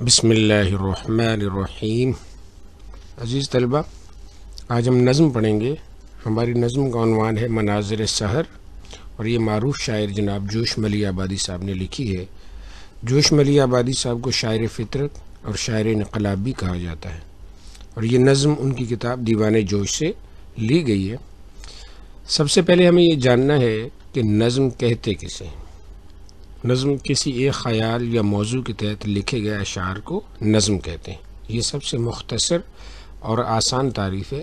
बसमीम अज़ीज़ तलबा आज हम नज़म पढ़ेंगे हमारी नज़म का अनवान है मनाजिर सहर और ये मारूफ़ शायर जनाब जोश मली आबादी साहब ने लिखी है जोश मली आबादी साहब को शायर फितरत और शायर इनकलाब भी कहा जाता है और ये नज़म उनकी किताब दीवान जोश से ली गई है सबसे पहले हमें ये जानना है कि नज़म कहते किसे हैं नज़म किसी एक ख्याल या मौजू के तहत लिखे गए अशार को नज़म कहते हैं ये सबसे मुख्तसर और आसान तारीफ है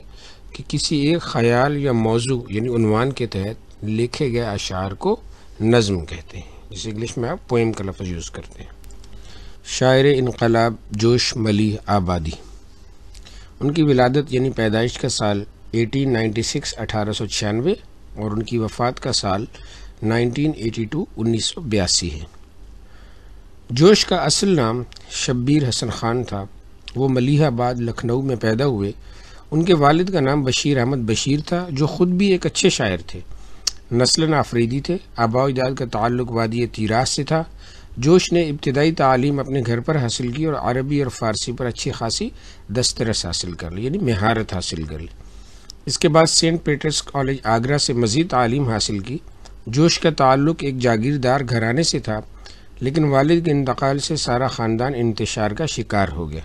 कि किसी एक ख्याल या मौजू यानी उनवान के तहत लिखे गए अशार को नज़म कहते हैं जिसे इंग्लिश में आप पोइम का लफ्ज़ यूज़ करते हैं शायर इनकलाब जोश मली आबादी उनकी विलादत यानी पैदाइश का साल 1896 1896 और उनकी वफ़ात का साल 1982-1982 है जोश का असल नाम शब्बीर हसन ख़ान था वो मलिहाबाद लखनऊ में पैदा हुए उनके वालिद का नाम बशीर अहमद बशीर था जो ख़ुद भी एक अच्छे शायर थे नस्लन आफरीदी थे आबाजाद का ताल्लुक वादी तीरास से था जोश ने इब्तदाई तालीम अपने घर पर हासिल की और अरबी और फ़ारसी पर अच्छी खासी दस्तरस हासिल कर ली यानी महारत हासिल कर ली इसके बाद सेंट पीटर्स कॉलेज आगरा से मज़ीद तालीम हासिल की जोश का ताल्लुक़ एक जागीरदार घराने से था लेकिन वालिद के इंतकाल से सारा ख़ानदान इंतशार का शिकार हो गया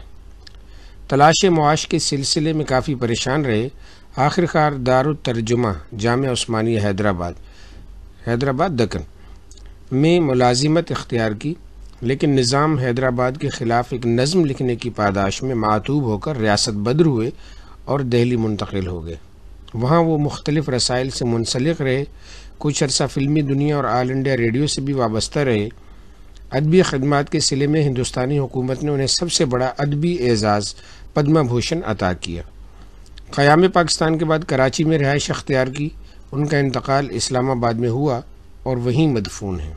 तलाश मुआश के सिलसिले में काफ़ी परेशान रहे आखिरकार दारुतरजुमा जाम ओस्मानी हैदराबाद हैदराबाद दक्कन में मुलाजिमत इख्तियार की लेकिन निज़ाम हैदराबाद के ख़िलाफ़ एक नज़म लिखने की पादाश में मातूब होकर रियासत बद्र हुए और दिल्ली मुंतकिल हो गए वहाँ वो मुख्तलिफ़ रसाइल से मुंसलिक रहे कुछ अरसा फिल्मी दुनिया और आल इंडिया रेडियो से भी वाबस्ता रहे अदबी खदमात के सिले में हिंदुस्तानी हुकूमत ने उन्हें सबसे बड़ा अदबी एज़ाज़ पद्मा भूषण अता किया क़याम पाकिस्तान के बाद कराची में रहायश अख्तियार की उनका इंतकाल इस्लामाबाद में हुआ और वहीं मदफून है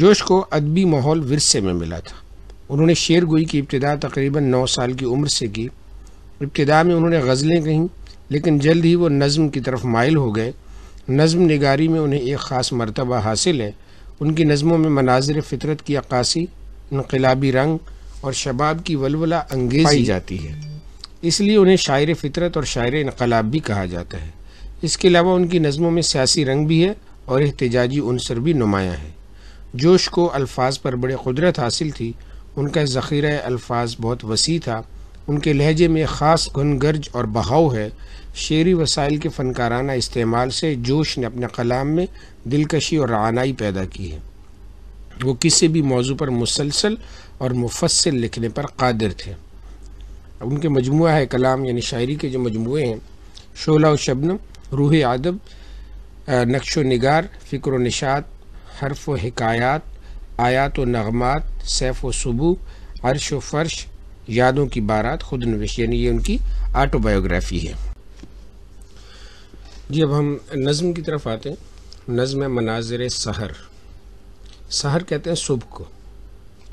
जोश को अदबी माहौल विरसे में मिला था उन्होंने शेर गोई की इब्तदा तकरीबन नौ साल की उम्र से की इब्तदा में उन्होंने गज़लें कहीं लेकिन जल्द ही वो नज़म की तरफ मायल हो गए नज़म नगारी में उन्हें एक ख़ास मरतबा हासिल है उनकी नज़मों में मनाजिर फितरत की अक्सी इनकलाबी रंग और शबाब की वलवला अंगेज जाती है इसलिए उन्हें शायर फितरत और शायर इनकलाब भी कहा जाता है इसके अलावा उनकी नज़मों में सियासी रंग भी है और एहतजाजी अनसर भी नुमाया है जोश को अल्फाज पर बड़े कुदरत हासिल थी उनका ज़ख़ीरा अल्फाज बहुत वसी था उनके लहजे में ख़ास गुनगर्ज और बहाव है शेरी वसाइल के फ़नकाराना इस्तेमाल से जोश ने अपने कलाम में दिलकशी और रानाई पैदा की है वो किसी भी मौजू पर मुसलसल और मुफसल लिखने पर कादिर थे उनके मजमू है कलाम यानी शायरी के जो मजमू हैं शोला व शबनम रूह अदब नक्श व नगार फ़िक्र नशात हरफ व हकयात आयात व नगमात सैफ़ व सबू अरश व फ़र्श यादों की बारात खुद नवेश यानी ये उनकी आटोबायोग्राफ़ी है जी अब हम नज़म की तरफ आते हैं नज़म मनाजिर सहर सहर कहते हैं सुबह को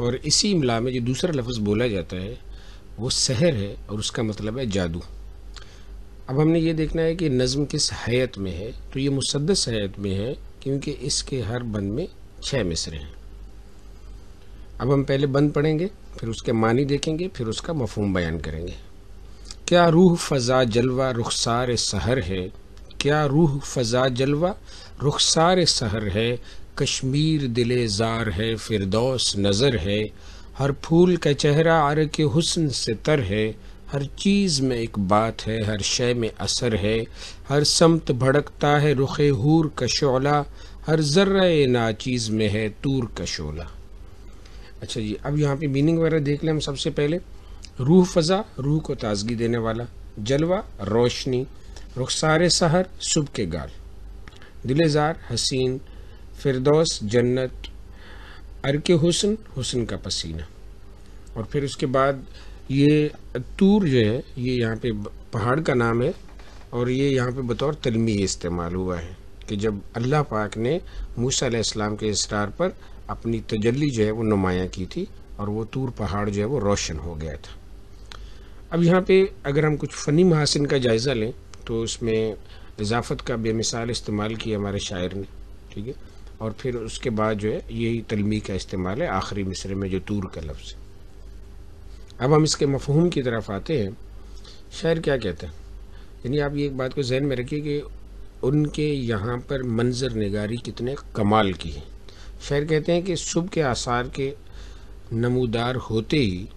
और इसी इमला में जो दूसरा लफ्ज़ बोला जाता है वो सहर है और उसका मतलब है जादू अब हमने ये देखना है कि नज़म किस हैत में है तो ये मुसदस हैत में है क्योंकि इसके हर बंद में छः मिसरे हैं अब हम पहले बंद पढ़ेंगे फिर उसके मानी देखेंगे फिर उसका मफहम बयान करेंगे क्या रूह फ़ज़ा जलवा रुखसार सहर है क्या रूह फजा जलवा रुखसार सहर है कश्मीर दिले जार है फिरदौस नज़र है हर फूल का चेहरा आर के हुसन से तर है हर चीज़ में एक बात है हर शय में असर है हर समत भड़कता है रुख हूर का शोला हर जर्र नाचीज़ में है तूर का शोला अच्छा जी अब यहाँ पे मीनिंग वगैरह देख लें हम सबसे पहले रूह फ़ज़ा रूह को ताजगी देने वाला जलवा रोशनी रुखसार सहर सुब के गाल दिलेजार हसीन फिरदौस जन्नत अर के हुसन हुसन का पसीना और फिर उसके बाद ये तूर जो है ये यहाँ पे पहाड़ का नाम है और ये यहाँ पे बतौर तलमी इस्तेमाल हुआ है कि जब अल्लाह पाक ने मूसा इस्लाम के इसरार पर अपनी तजली जो है वो नुमाया की थी और वो तूर पहाड़ जो है वो रोशन हो गया था अब यहाँ पे अगर हम कुछ फ़नी महासिन का जायज़ा लें तो उसमें इजाफत का बेमिसाल इस्तेमाल किया हमारे शायर ने ठीक है और फिर उसके बाद जो है यही तलमी का इस्तेमाल है आखिरी मिसरे में जो तूर का लफ्ज़ अब हम इसके मफहूम की तरफ आते हैं शायर क्या कहते हैं यानी आप ये एक बात को जहन में रखिए कि उनके यहाँ पर मंजर नगारी कितने कमाल की है शायर कहते हैं कि सुबह के आसार के नमूदार होते ही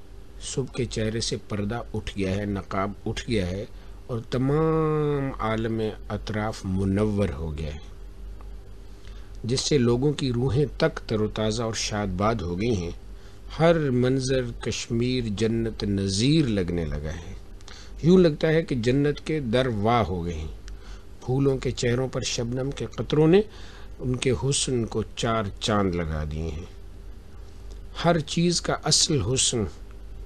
सुबह के चेहरे से पर्दा उठ गया है नकाब उठ गया है और तमाम आलम अतराफ मुनवर हो गए जिससे लोगों की रूहें तक तरोताज़ा और शादबाद हो गई हैं हर मंज़र कश्मीर जन्नत नज़ीर लगने लगा है यूँ लगता है कि जन्नत के दर वाह हो गए हैं फूलों के चेहरों पर शबनम के कतरों ने उनके हुसन को चार चांद लगा दिए हैं हर चीज़ का असल हुसन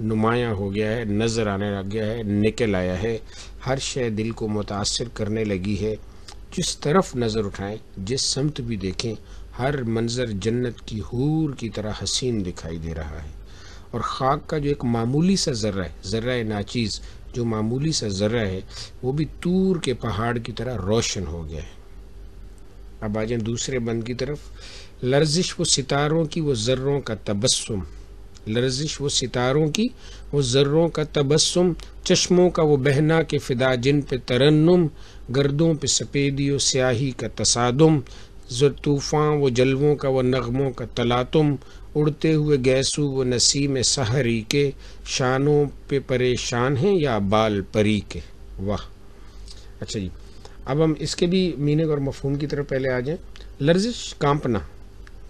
नुमाया हो गया है नज़र आने लग गया है निकल आया है हर शय दिल को मुतासर करने लगी है जिस तरफ नज़र उठाएं जिस समत भी देखें हर मंज़र जन्नत की हूर की तरह हसीन दिखाई दे रहा है और ख़ाक का जो एक मामूली सा ज़र्रा है ज़र्रा नाचीज़ जो मामूली सा ज़र्रा है वो भी तूर के पहाड़ की तरह रोशन हो गया है अब आ जाए दूसरे बंद की तरफ लर्जिश वो सितारों की वो ज़र्रों का तबस्सुम लर्जिश वो सितारों की वो ज़र्रों का तबस्सुम चश्मों का वो बहना के फ़िदा जिन पे तरन्नुम गर्दों पे सफ़ेदी व स्याही का तसादुम तूफ़ान वो जलवों का व नगमों का तलातुम उड़ते हुए गैसू व नसीम सहरी के शानों पे परेशान हैं या बाल परी के वाह अच्छा जी अब हम इसके भी मीनिंग और मफहूम की तरफ पहले आ जाएं लर्जिश कांपना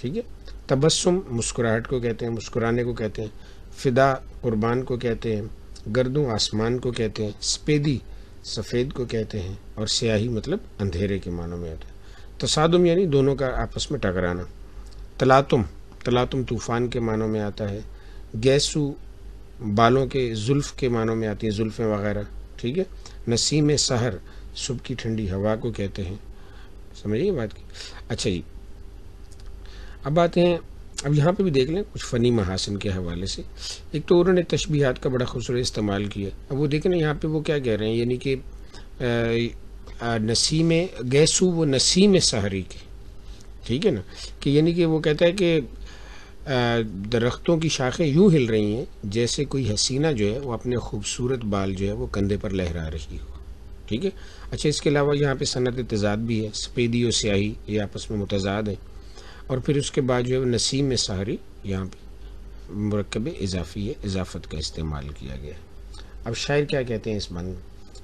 ठीक है तबस्सुम मुस्कुराहट को कहते हैं मुस्कुराने को कहते हैं फ़िदा कुर्बान को कहते हैं गर्दों आसमान को कहते हैं स्पेदी सफ़ेद को कहते हैं और स्याही मतलब अंधेरे के मानों में आता है तसादम यानी दोनों का आपस में टकराना तलातुम तलातुम तूफ़ान के मानों में आता है गैसु बालों के जुल्फ़ के मानों में आती है जुल्फ़ें वगैरह ठीक है नसीम सहर सुबह की ठंडी हवा को कहते हैं समझिए बात की अच्छा जी अब आते हैं अब यहाँ पे भी देख लें कुछ फ़नी महासन के हवाले से एक तो उन्होंने तशबीहात का बड़ा खूबसूरत इस्तेमाल किया अब वो देखें ना यहाँ पे वो क्या कह रहे हैं यानी कि नसीम गैसू व नसीम सहरी के ठीक है ना कि यानी कि वो कहता है कि दरख्तों की शाखें यूँ हिल रही हैं जैसे कोई हसीना जो है वो अपने खूबसूरत बाल जो है वो कंधे पर लहरा रही हो ठीक है अच्छा इसके अलावा यहाँ पे सनत तजाद भी है सफ़ेदी और स्याही ये आपस में मुतजाद हैं और फिर उसके बाद जो है नसीम सहरी यहाँ पर मरकब इजाफी है इजाफत का इस्तेमाल किया गया अब शायर क्या कहते हैं इस बंद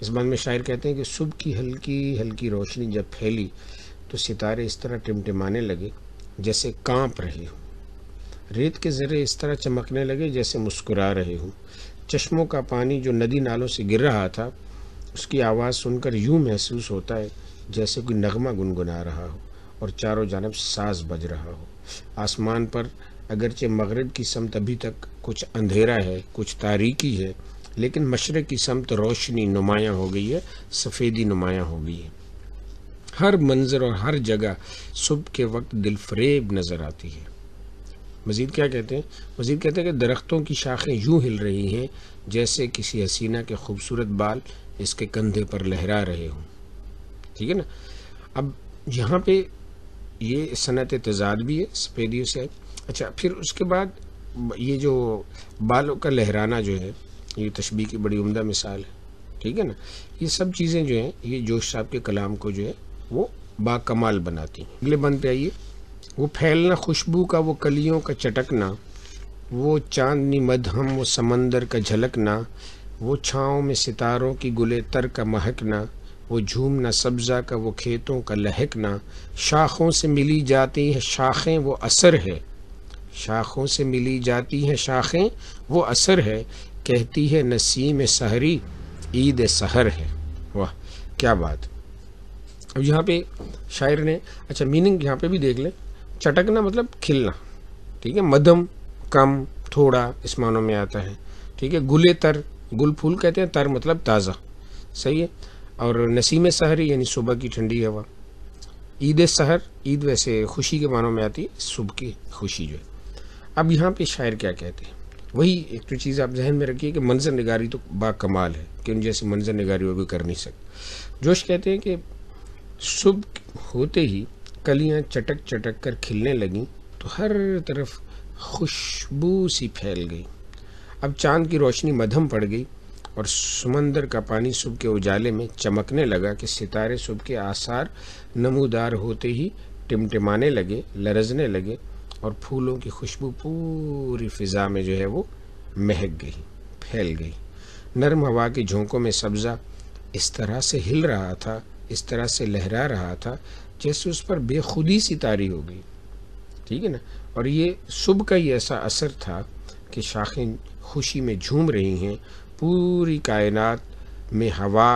इस बंद में शायर कहते हैं कि सुबह की हल्की हल्की रोशनी जब फैली तो सितारे इस तरह टिमटिमाने लगे जैसे कांप रहे हों रेत के ज़रे इस तरह चमकने लगे जैसे मुस्कुरा रहे हों चश्मों का पानी जो नदी नालों से गिर रहा था उसकी आवाज़ सुनकर यूँ महसूस होता है जैसे कोई नगमा गुनगुना रहा हो और चारों जानब साज बज रहा हो आसमान पर अगरचे मगरब की समत अभी तक कुछ अंधेरा है कुछ तारीकी है लेकिन मशरक़ की समत रोशनी नुमाया हो गई है सफ़ेदी नुमायाँ हो गई है हर मंज़र और हर जगह सुबह के वक्त दिलफरेब नज़र आती है मज़ीद क्या कहते हैं मज़ीद कहते हैं कि दरख्तों की शाखें यूँ हिल रही हैं जैसे किसी हसीना के खूबसूरत बाल इसके कंधे पर लहरा रहे हों ठीक है ना अब यहाँ पे ये सनत तजाद भी है सफेदियों से अच्छा फिर उसके बाद ये जो बालों का लहराना जो है ये तशबी की बड़ी उम्दा मिसाल है ठीक है ना ये सब चीज़ें जो हैं ये जोश साहब के कलाम को जो है वो बाकमाल बनाती हैं अगले बंद पे आइए वो फैलना खुशबू का वो कलियों का चटकना वो चांदनी मदहम वो समंदर का झलकना वो छाँव में सितारों की गुले तर का महकना वो झूमना सब्ज़ा का वो खेतों का लहकना शाखों से मिली जाती हैं शाखें वो असर है शाखों से मिली जाती हैं शाखें वो असर है कहती है नसीम सहरी ईद सहर है वाह क्या बात अब यहाँ पे शायर ने अच्छा मीनिंग यहाँ पे भी देख लें चटकना मतलब खिलना ठीक है मदम कम थोड़ा इस मानों में आता है ठीक है गुले तर गुल फूल कहते हैं तर मतलब ताज़ा सही है और नसीम सहर यानी सुबह की ठंडी हवा ईद सहर ईद वैसे खुशी के मानों में आती है सुबह की खुशी जो है अब यहाँ पे शायर क्या कहते हैं वही एक तो चीज़ आप जहन में रखिए कि मंजर नगारी तो बा कमाल है कि उन जैसे मंजर नगारी वो कर नहीं सकते जोश कहते हैं कि सुबह होते ही कलियाँ चटक चटक कर खिलने लगीं तो हर तरफ खुशबू सी फैल गई अब चांद की रोशनी मधम पड़ गई और समंदर का पानी सुबह के उजाले में चमकने लगा कि सितारे सुबह के आसार नमूदार होते ही टिमटिमाने लगे लरजने लगे और फूलों की खुशबू पूरी फिज़ा में जो है वो महक गई फैल गई नर्म हवा की झोंकों में सब्ज़ा इस तरह से हिल रहा था इस तरह से लहरा रहा था जैसे उस पर बेखुदी सितारी हो गई ठीक है ना और ये सुबह का ही ऐसा असर था कि शाखें खुशी में झूम रही हैं पूरी कायनात में हवा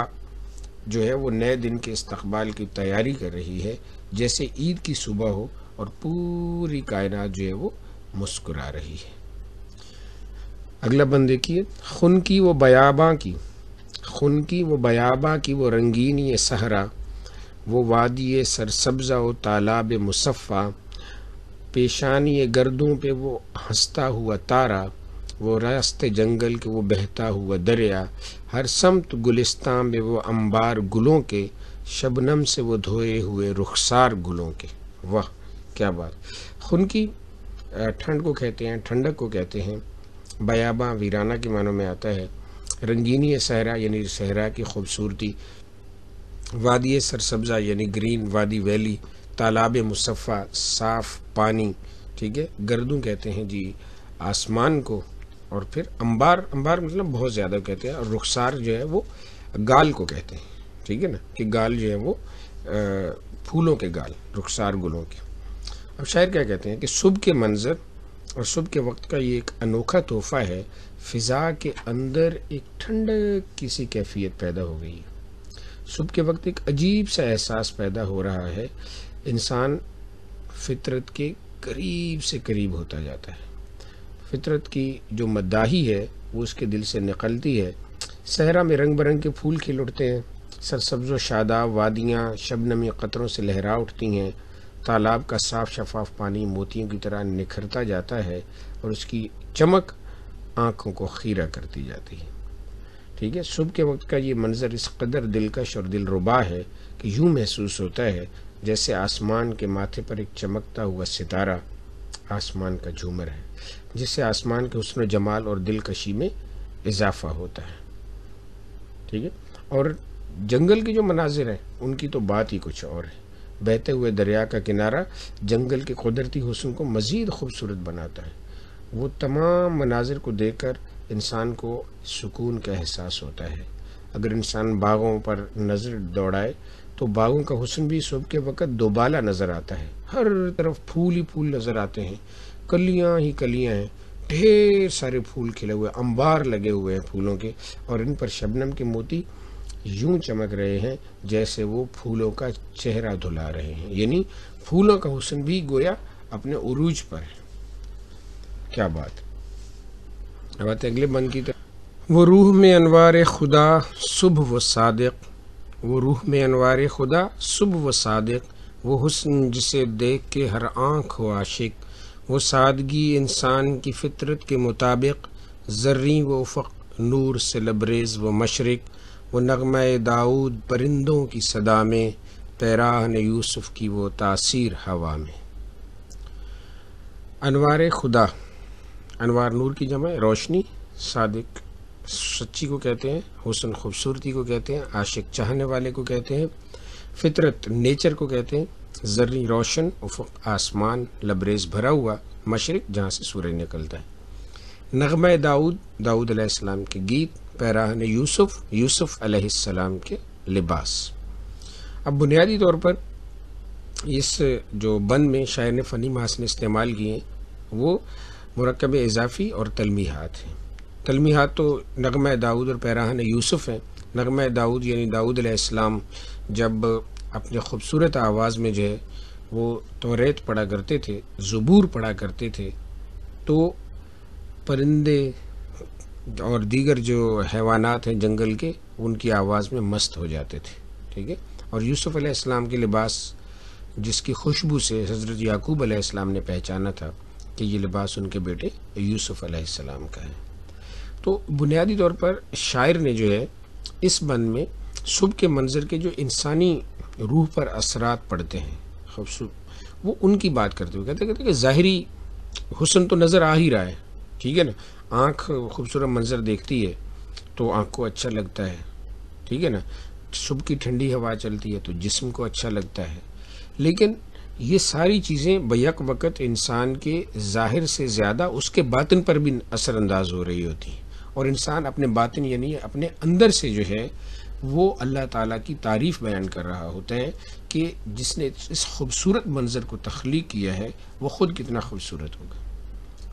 जो है वो नए दिन के इस्तबाल की तैयारी कर रही है जैसे ईद की सुबह हो और पूरी कायनात जो है वो मुस्कुरा रही है अगला बंद देखिए खुन की वो बयाबा की खुन की वो बयाबा की वो रंगीन ये सहरा वो वादिय सरसब्ज़ा व तालाब मुसफ़ा पेशानी गर्दों पे वो हंसता हुआ तारा वो रास्ते जंगल के वो बहता हुआ दरिया हर समत गुलिस्तां में वो अंबार गुलों के शबनम से वो धोए हुए रुखसार गुलों के वाह क्या बात खुनकी ठंड को कहते हैं ठंडक को कहते हैं बयाबा वीराना के मानों में आता है रंगीनी सहरा यानी सहरा की खूबसूरती वादी सरसब्ज़ा यानी ग्रीन वादी वैली तालाब मुसफ़ा साफ़ पानी ठीक है गर्दू कहते हैं जी आसमान को और फिर अंबार अंबार मतलब बहुत ज़्यादा कहते हैं और रुखसार जो है वो गाल को कहते हैं ठीक है ना कि गाल जो है वो आ, फूलों के गाल रुखसार गुलों के अब शायर क्या कहते हैं कि सुबह के मंज़र और सुबह के वक्त का ये एक अनोखा तोहफा है फ़िज़ा के अंदर एक ठंड किसी कैफियत पैदा हो गई है सुबह के वक्त एक अजीब सा एहसास पैदा हो रहा है इंसान फितरत के करीब से करीब होता जाता है फितरत की जो मद्दाही है वो उसके दिल से निकलती है सहरा में रंग बिरंग के फूल खिल उठते हैं सरसब्ज व शादाब वादियाँ शबनमी कतरों से लहरा उठती हैं तालाब का साफ शफाफ पानी मोतियों की तरह निखरता जाता है और उसकी चमक आँखों को खीरा करती जाती है ठीक है सुबह के वक्त का ये मंज़र इस कदर दिलकश और दिलरुबा है कि यूँ महसूस होता है जैसे आसमान के माथे पर एक चमकता हुआ सितारा आसमान का झूमर है जिससे आसमान के हसन जमाल और दिलकशी में इजाफा होता है ठीक है और जंगल के जो मनाजिर हैं उनकी तो बात ही कुछ और है बहते हुए दरिया का किनारा जंगल के कुदरती हसन को मज़ीद खूबसूरत बनाता है वो तमाम मनाजिर को देखकर इंसान को सुकून का एहसास होता है अगर इंसान बागों पर नज़र दौड़ाए तो बागों का हसन भी सुबह के वक़्त दोबाला नज़र आता है हर तरफ फूल ही फूल नज़र आते हैं कलियां ही कलियां हैं ढेर सारे फूल खिले हुए अंबार लगे हुए हैं फूलों के और इन पर शबनम के मोती यूं चमक रहे हैं जैसे वो फूलों का चेहरा धुला रहे हैं यानी फूलों का हुसन भी गोया अपने उरूज पर है क्या बात अब आते अगले मन की तरफ वो रूह में अनवार खुदा सुबह व सादक वो रूह में अनवार खुदा सुबह व सादक वो हुस्न जिसे देख के हर आँख हो आशिक वो सादगी इंसान की फितरत के मुताबिक जर्री व उफ़ नूर से लबरेज़ व मशरक़ वो नगमा दाऊद परिंदों की सदा में ने यूसुफ़ की वो तासीर हवा में अनवार खुदा अनवार नूर की जमा रोशनी सादिक सच्ची को कहते हैं हुसन खूबसूरती को कहते हैं आशिक चाहने वाले को कहते हैं फितरत नेचर को कहते हैं जर्री रोशन उफक आसमान लबरेज भरा हुआ मशरक जहाँ से सूर्य निकलता है नगम दाऊद दाऊद अलैहिस्सलाम के गीत पैराहन यूसुफ यूसुफ आसमाम के लिबास अब बुनियादी तौर पर इस जो बंद में शायर फ़नी मास ने इस्तेमाल किए वो मरकब इजाफ़ी और तलमीहत हैं तलमीहत तो नगम दाऊद और पैराहन यूसुफ़ हैं नगम दाऊद यानी दाऊद आसमाम जब अपने खूबसूरत आवाज़ में जो है वो तोरेत पढ़ा करते थे ज़बूर पढ़ा करते थे तो परिंदे और दीगर जो हैवानात हैं जंगल के उनकी आवाज़ में मस्त हो जाते थे ठीक है और यूसुफ़ अलैहिस्सलाम के लिबास जिसकी खुशबू से हज़रत याकूब अलैहिस्सलाम ने पहचाना था कि ये लिबास उनके बेटे यूसुफ़ अलैहिस्सलाम का है तो बुनियादी तौर पर शायर ने जो है इस बंद में सुबह के मंज़र के जो इंसानी रूह पर असरात पड़ते हैं खूबसूरत वो उनकी बात करते हुए कहते कहते कि ज़ाहरी हुसन तो नज़र आ ही रहा है ठीक है ना आँख खूबसूरत मंज़र देखती है तो आँख को अच्छा लगता है ठीक है ना सुबह की ठंडी हवा चलती है तो जिस्म को अच्छा लगता है लेकिन ये सारी चीज़ें बैक वक़्त इंसान के ज़ाहिर से ज़्यादा उसके बातन पर भी असरानंदाज हो रही होती हैं और इंसान अपने बातन यानी अपने अंदर से जो है वो अल्लाह ताला की तारीफ़ बयान कर रहा होता है कि जिसने इस खूबसूरत मंज़र को तख्लीक किया है वो ख़ुद कितना खूबसूरत होगा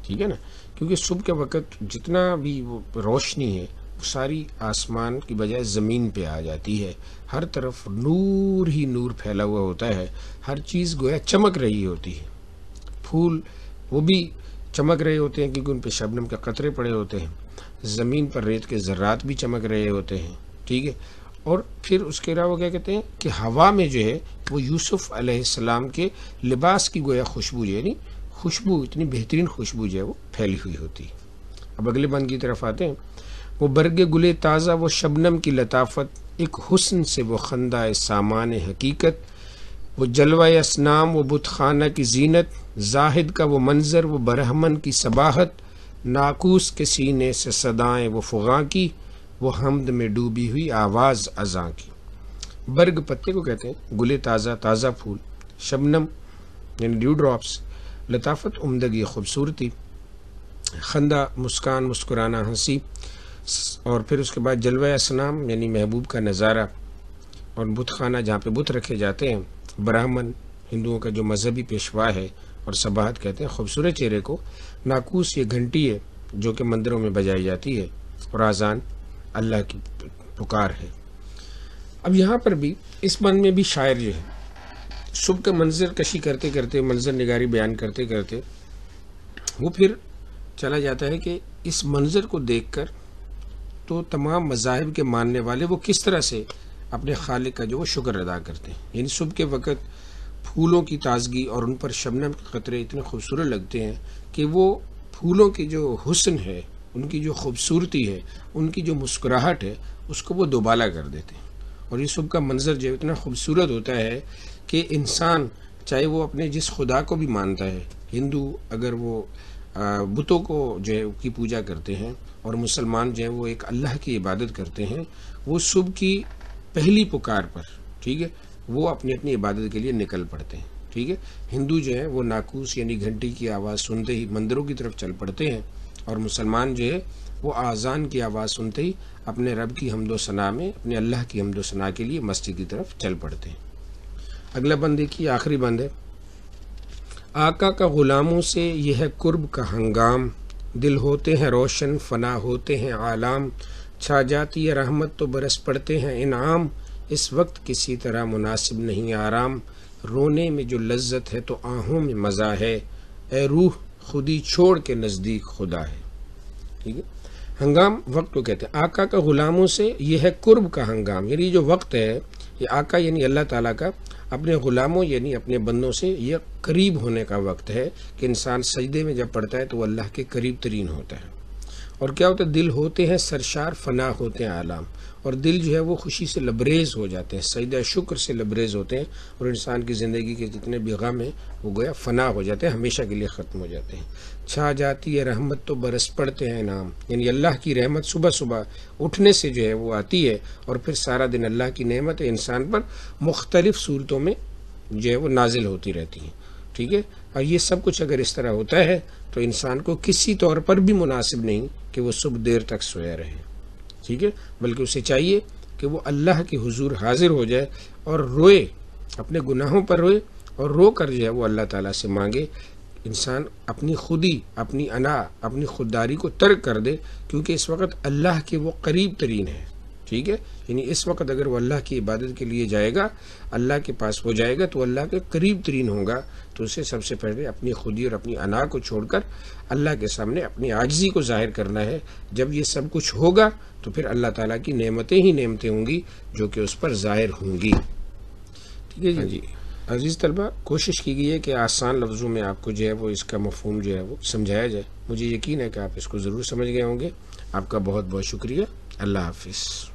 ठीक है ना क्योंकि सुबह के वक़्त जितना भी वो रोशनी है वो सारी आसमान की बजाय ज़मीन पे आ जाती है हर तरफ नूर ही नूर फैला हुआ होता है हर चीज़ गोया चमक रही होती है फूल वो भी चमक रहे होते हैं क्योंकि उन पर शबनम के कतरे पड़े होते हैं ज़मीन पर रेत के ज़र्रात भी चमक रहे होते हैं ठीक है और फिर उसके अलावा क्या कहते हैं कि हवा में जो है वो यूसुफ अलैहिस्सलाम के लिबास की गोया खुशबू जो है यानी खुशबू इतनी बेहतरीन खुशबू जो है वो फैली हुई होती है अब अगले बंद की तरफ आते हैं वो बरग गुले ताज़ा वो शबनम की लताफत एक हुसन से वो खंदा सामान हकीकत वो जलवा असनाम बुत ख़ाना की जीनत जाहिद का वो मंज़र व बरहमन की सबाहत नाकूस के सीने से सदाएँ व फ़ुगा की वो हमद में डूबी हुई आवाज़ अजा की बर्ग पत्ते को कहते हैं गुले ताज़ा ताज़ा फूल शबनम यानी ड्यू ड्रॉप्स लताफत उमदगी खूबसूरती खंदा मुस्कान मुस्कुराना हंसी और फिर उसके बाद जलवा असनाम यानी महबूब का नज़ारा और बुत खाना जहाँ पे बुत रखे जाते हैं ब्राह्मण हिंदुओं का जो मजहबी पेशवा है और सबाहत कहते हैं खूबसूरत चेहरे को नाकूस ये घंटी है जो कि मंदिरों में बजाई जाती है और आज़ान अल्लाह की पुकार है अब यहाँ पर भी इस मन में भी शायर जो है सुबह का मंजर कशी करते करते मंजर निगारी बयान करते करते वो फिर चला जाता है कि इस मंजर को देखकर तो तमाम मजाहब के मानने वाले वो किस तरह से अपने खालिक का जो वो शुक्र अदा करते हैं यानी सुबह के वक़्त फूलों की ताजगी और उन पर शबनम के ख़तरे इतने खूबसूरत लगते हैं कि वो फूलों की जो हुसन है उनकी जो खूबसूरती है उनकी जो मुस्कुराहट है उसको वो दोबाला कर देते हैं और ये सब का मंज़र जो इतना खूबसूरत होता है कि इंसान चाहे वो अपने जिस खुदा को भी मानता है हिंदू अगर वो बुतों को जो है की पूजा करते हैं और मुसलमान जो है वो एक अल्लाह की इबादत करते हैं वो सुबह की पहली पुकार पर ठीक है वो अपनी अपनी इबादत के लिए निकल पड़ते हैं ठीक है हिंदू जो है वो नाकूस यानी घंटी की आवाज़ सुनते ही मंदिरों की तरफ चल पड़ते हैं और मुसलमान जो है वो आज़ान की आवाज़ सुनते ही अपने रब की हमदो सना में अपने अल्लाह की हमदो सना के लिए मस्जिद की तरफ चल पड़ते हैं अगला बंद देखिए आखिरी बंद है आका का ग़ुलामों से यह कुर्ब का हंगाम दिल होते हैं रोशन फना होते हैं आलाम छा जाती है रहमत तो बरस पड़ते हैं इनाम इस वक्त किसी तरह मुनासिब नहीं आराम रोने में जो लज्जत है तो आहों में मज़ा है ए रूह खुदी छोड़ के नज़दीक खुदा है ठीक है हंगाम वक्त को कहते हैं आका का ग़ुलामों से यह है कुर्ब का हंगाम यानी जो वक्त है ये आका यानी अल्लाह ताला का अपने ग़ुलामों यानी अपने बंदों से यह करीब होने का वक्त है कि इंसान सजदे में जब पड़ता है तो वह अल्लाह के करीब तरीन होता है और क्या होता है दिल होते हैं सरशार फना होते हैं आलाम और दिल जो है वो खुशी से लबरेज़ हो जाते हैं सईद शुक्र से लबरेज़ होते हैं और इंसान की ज़िंदगी के जितने भी गम हैं वो गोया फना हो जाते हैं हमेशा के लिए ख़त्म हो जाते हैं छा जाती है रहमत तो बरस पड़ते हैं इनाम यानी अल्लाह की रहमत सुबह सुबह उठने से जो है वो आती है और फिर सारा दिन अल्लाह की नहमत इंसान पर मुख्तलिफ़ सूरतों में जो है वो नाजिल होती रहती हैं ठीक है और ये सब कुछ अगर इस तरह होता है तो इंसान को किसी तौर पर भी मुनासिब नहीं कि वो सुबह देर तक सोया रहे ठीक है बल्कि उसे चाहिए कि वो अल्लाह की हुजूर हाजिर हो जाए और रोए अपने गुनाहों पर रोए और रो कर जो है वो अल्लाह ताला से मांगे इंसान अपनी खुदी अपनी अना अपनी खुददारी को तर्क कर दे क्योंकि इस वक्त अल्लाह के वो करीब तरीन है ठीक है यानी इस वक्त अगर वो अल्लाह की इबादत के लिए जाएगा अल्लाह के पास हो जाएगा तो अल्लाह के करीब तरीन होगा तो उसे सबसे पहले अपनी खुदी और अपनी अना को छोड़कर अल्लाह के सामने अपनी आजजी को जाहिर करना है जब ये सब कुछ होगा तो फिर अल्लाह ताला की नेमतें ही नेमतें होंगी जो कि उस पर जाहिर होंगी ठीक है जी हाँ जी अजीज़ तलबा कोशिश की गई है कि आसान लफ्ज़ों में आपको जो है वो इसका मफहम जो है वो समझाया जाए मुझे यकीन है कि आप इसको ज़रूर समझ गए होंगे आपका बहुत बहुत शुक्रिया अल्लाह हाफिज़